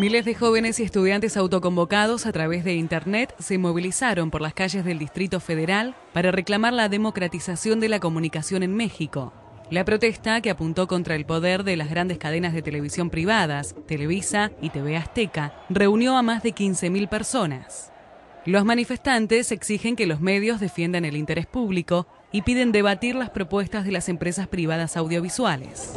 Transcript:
Miles de jóvenes y estudiantes autoconvocados a través de Internet se movilizaron por las calles del Distrito Federal para reclamar la democratización de la comunicación en México. La protesta, que apuntó contra el poder de las grandes cadenas de televisión privadas, Televisa y TV Azteca, reunió a más de 15.000 personas. Los manifestantes exigen que los medios defiendan el interés público y piden debatir las propuestas de las empresas privadas audiovisuales.